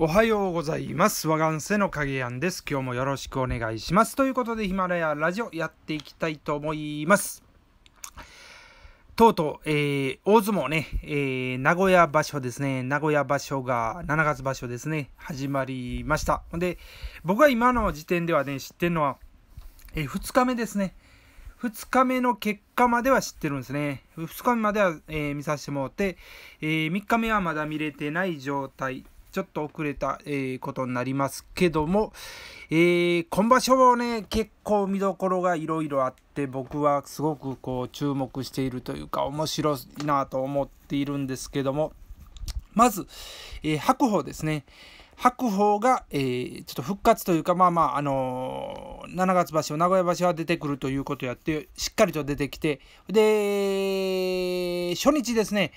おはようございます。和願瀬の影やんです。今日もよろしくお願いします。ということで、ヒマラヤラジオやっていきたいと思います。とうとう、えー、大相撲ね、えー、名古屋場所ですね、名古屋場所が7月場所ですね、始まりました。で、僕が今の時点ではね、知ってるのは、えー、2日目ですね。2日目の結果までは知ってるんですね。2日目までは、え見させてもらって、え3日目はまだ見れてない状態ちょっと遅れた、えー、ことになりますけども、えー、今場所もね結構見どころがいろいろあって僕はすごくこう注目しているというか面白いなと思っているんですけどもまず、えー、白鵬ですね。白鵬が、えー、ちょっと復活というか、まあまあ、あのー、7月場所、名古屋場所は出てくるということやって、しっかりと出てきて、で、初日ですね、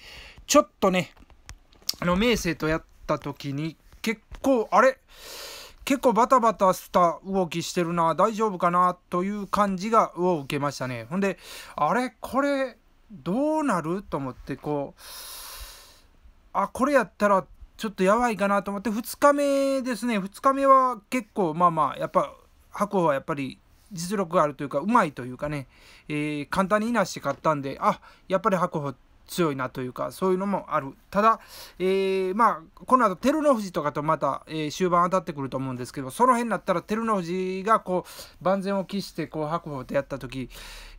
ちょっとね、あの、明生とやっった時に結構あれ結構バタバタした動きしてるな大丈夫かなという感じがを受けましたねほんであれこれどうなると思ってこうあこれやったらちょっとやばいかなと思って2日目ですね2日目は結構まあまあやっぱ白鵬はやっぱり実力があるというかうまいというかね、えー、簡単にいなして買ったんであやっぱり白鵬って強いなというかそういうのもあるただ、えー、まあこの後照ノ富士とかとまた、えー、終盤当たってくると思うんですけどその辺になったら照ノ富士がこう万全を期してこう白鵬とやった時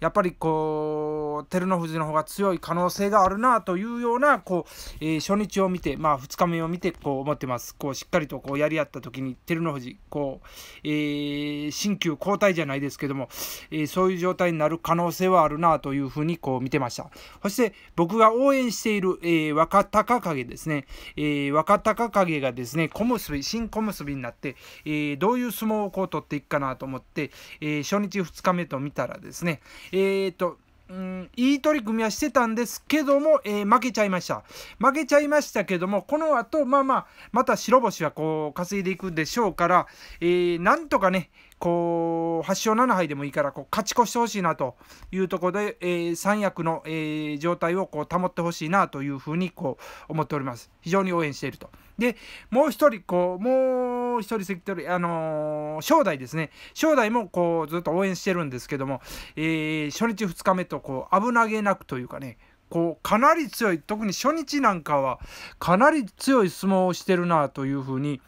やっぱりこう照ノ富士の方が強い可能性があるなというようなこう、えー、初日を見て、まあ、2日目を見てこう思ってますこうしっかりとこうやり合った時に照ノ富士こう、えー、新旧交代じゃないですけども、えそういう状態になる可能性はあるなというふうにこう見てました。そして僕が応援している、えー、若隆景ですね、えー、若隆景がですね、小結新小結になって、えー、どういう相撲をこう取っていくかなと思って、え初日2日目と見たらですね、えっと、うん、いい取り組みはしてたんですけども、えー、負けちゃいました。負けちゃいましたけども、この後、まあまあ、また白星はこう稼いでいくんでしょうから、えー、なんとかね、こう8勝7敗でもいいからこう勝ち越してほしいなというところで、えー、三役の、えー、状態をこう保ってほしいなというふうにこう思っております。非常に応援していると。で、もう一人、こう、もう一人、関取、あのー、正代ですね。正代もこうずっと応援してるんですけども、えー、初日2日目とこう危なげなくというかね、こうかなり強い特に初日なんかはかなり強い相撲をしてるなというふうに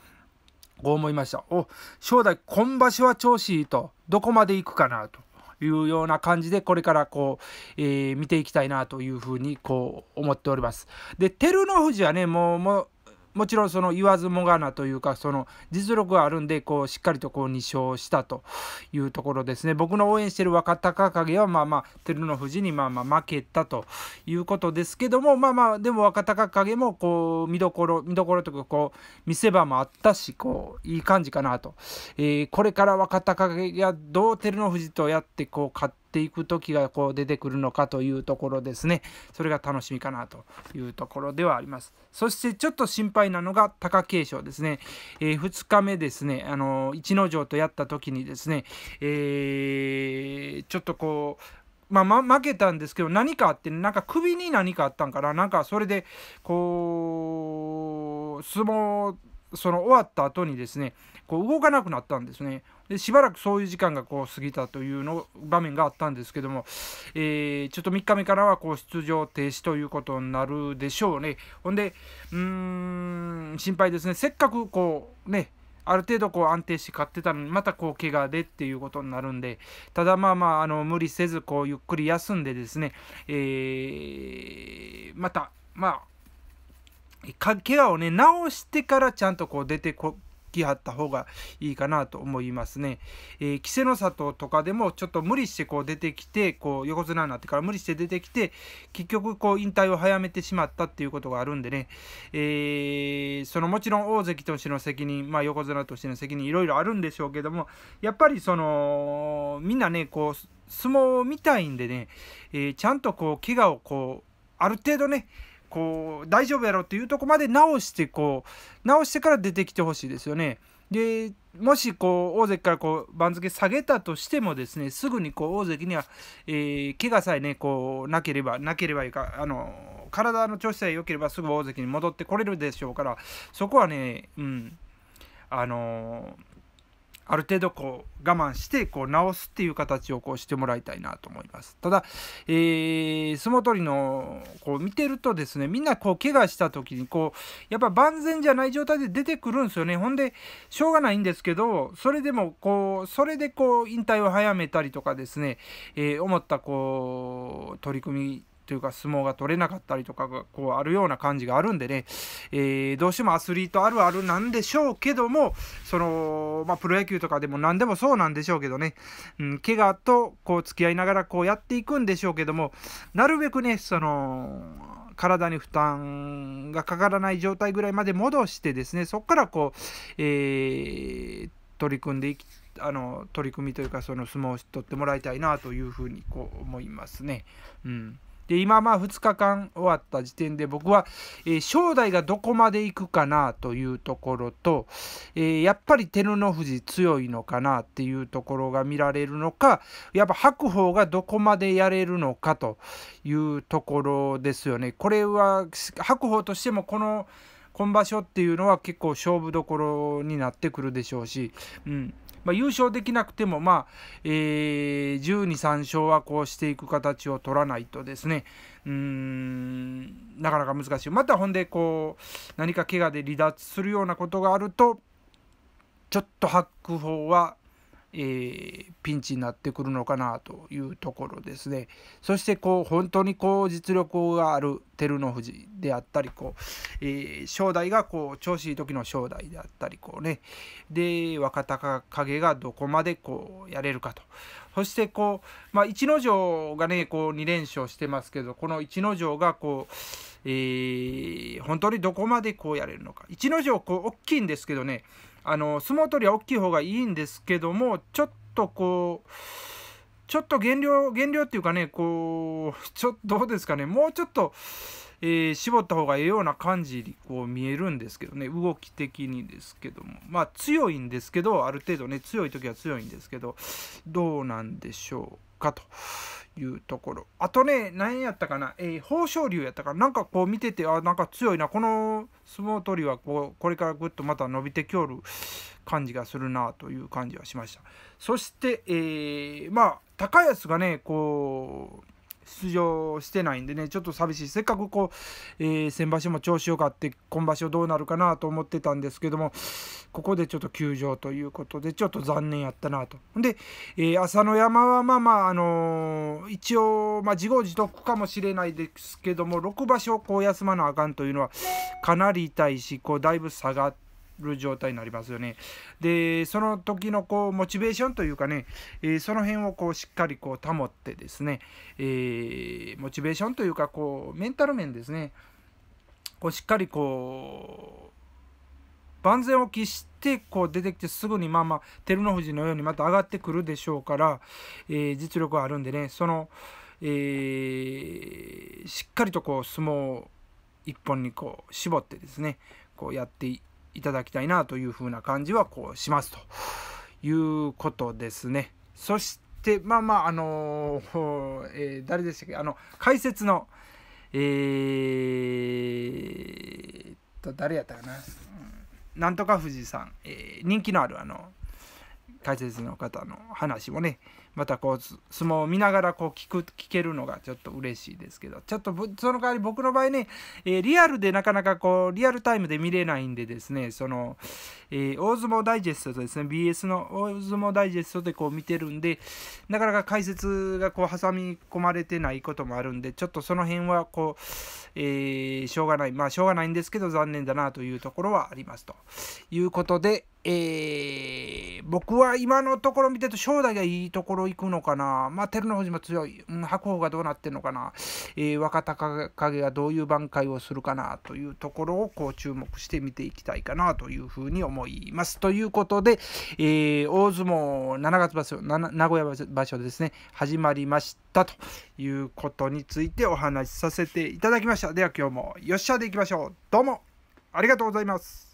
こう思いました。お、正代、今場所は調子いいと、どこまで行くかなというような感じで、これからこう、えー、見ていきたいなというふうにこう思っております。で、照ノ富士はね、もう、もうもちろんその言わずもがなというかその実力があるんでこうしっかりとこう2勝したというところですね僕の応援してる若隆景はまあまあ照ノ富士にまあまあ負けたということですけどもまあまあでも若隆景もこう見どころ見どころというかこう見せ場もあったしこういい感じかなと、えー、これから若隆景がどう照ノ富士とやってこう勝ってていく時がこう出てくるのかというところですねそれが楽しみかなというところではありますそしてちょっと心配なのが貴景勝ですね、えー、2日目ですねあの逸ノ城とやった時にですね、えー、ちょっとこうまあ、ま、負けたんですけど何かあってなんか首に何かあったんかななんかそれでこう相撲その終わった後にですねこう動かなくなったんですねでしばらくそういう時間がこう過ぎたというの場面があったんですけども、えー、ちょっと3日目からはこう出場停止ということになるでしょうねほんでうーん心配ですねせっかくこうねある程度こう安定して勝ってたのにまたこう怪我でっていうことになるんでただまあまああの無理せずこうゆっくり休んでですね、えー、またまあか怪我をね治してからちゃんとこう出てこきはった方がいいかなと思いますね。えー、稀勢の里とかでもちょっと無理してこう出てきてこう横綱になってから無理して出てきて結局こう引退を早めてしまったっていうことがあるんでね、えー、そのもちろん大関としての責任、まあ、横綱としての責任いろいろあるんでしょうけどもやっぱりそのみんなねこう相撲を見たいんでね、えー、ちゃんとこう怪我をこうある程度ねこう大丈夫やろっていうとこまで直してこう直してから出てきてほしいですよね。でもしこう大関からこう番付下げたとしてもですねすぐにこう大関には、えー、怪我さえねこうなければなければいいかあの体の調子さえ良ければすぐ大関に戻ってこれるでしょうからそこはねうんあのーある程度こう我慢してこう直すっていう形をこうしてもらいたいなと思います。ただ、えー、相撲取りのこう見てるとですねみんなこう怪我した時にこうやっぱ万全じゃない状態で出てくるんですよね。ほんでしょうがないんですけどそれでもこうそれでこう引退を早めたりとかですね、えー、思ったこう取り組みというか相撲が取れなかったりとかがこうあるような感じがあるんでね、えー、どうしてもアスリートあるあるなんでしょうけどもその、まあ、プロ野球とかでも何でもそうなんでしょうけどね、うん、怪我とこう付き合いながらこうやっていくんでしょうけどもなるべくねその体に負担がかからない状態ぐらいまで戻してですねそこからこう、えー、取り組んでいきあの取り組みというかその相撲を取ってもらいたいなというふうにこう思いますね。うんで今まあ2日間終わった時点で僕は、えー、正代がどこまで行くかなというところと、えー、やっぱり照ノ富士強いのかなっていうところが見られるのかやっぱ白鵬がどこまでやれるのかというところですよね。これは白鵬としてもこの今場所っていうのは結構勝負どころになってくるでしょうし、うん、まあ、優勝できなくても、まあえー、12、3勝はこうしていく形を取らないとですね、うんなかなか難しい。またほんでこう何か怪我で離脱するようなことがあるとちょっと白鵬はえー、ピンチになってくるのかなというところですね。そしてこう本当にこう実力がある照ノ富士であったりこう、えー、正代がこう調子いい時の正代であったりこうねで若隆景がどこまでこうやれるかとそしてこう、まあ、逸ノ城がねこう2連勝してますけどこの逸ノ城がこう、えー、本当にどこまでこうやれるのか逸ノ城こう大きいんですけどねあの相撲取りは大きい方がいいんですけどもちょっとこうちょっと減量減量っていうかねこう ちょっとどうですかねもうちょっと、えー、絞った方がええような感じにこう見えるんですけどね動き的にですけどもまあ強いんですけどある程度ね強い時は強いんですけどどうなんでしょうかというところあとね何やったかな、えー、豊昇龍やったかななんかこう見ててあなんか強いなこの相撲取りはこうこれからぐっとまた伸びてきおる感じがするなという感じはしましたそして、えー、まあ高安がねこう出場してないんでね、ちょっと寂しい、せっかくこう、えー、先場所も調子よかって、今場所どうなるかなと思ってたんですけども、ここでちょっと休場ということで、ちょっと残念やったなと。で、えー、朝乃山はまあまあ、あのー、一応、まあ、自業自得かもしれないですけども、6場所こう休まなあかんというのは、かなり痛いし、こうだいぶ下がって、る状態になりますよね。でその時のこうモチベーションというかね、えー、その辺をこうしっかりこう保ってですね、えー、モチベーションというかこうメンタル面ですねこうしっかりこう万全を期してこう出てきてすぐにまあまあ照ノ富士のようにまた上がってくるでしょうから、えー、実力はあるんでねその、えー、しっかりとこう相撲一本にこう絞ってですねこうやっていいただきたいなというふうな感じはこうしますということですね。そしてまあまああのー、えー、誰でしたっけあの解説のえー、と誰やったかな、うん、なんとか富士さん、えー、人気のあるあの解説の方の話もねまたこう相撲を見ながらこう聞く聞けるのがちょっと嬉しいですけどちょっとその代わり僕の場合ね、えー、リアルでなかなかこうリアルタイムで見れないんでですねその、えー、大相撲ダイジェストとですね BS の大相撲ダイジェストでこう見てるんでなかなか解説がこう挟み込まれてないこともあるんでちょっとその辺はこう、えー、しょうがないまあしょうがないんですけど残念だなというところはありますということで、え僕は今のところ見てると正代がいいところろ行くのかな、まあ、照ノ富士も強い、うん、白鵬がどうなってるのかな、えー、若隆景がどういう挽回をするかなというところをこう注目して見ていきたいかなというふうに思います。ということで、えー、大相撲7月場所、名古屋場所ですね、始まりましたということについてお話しさせていただきました。では今日もよっしゃでいきましょう。どうもありがとうございます。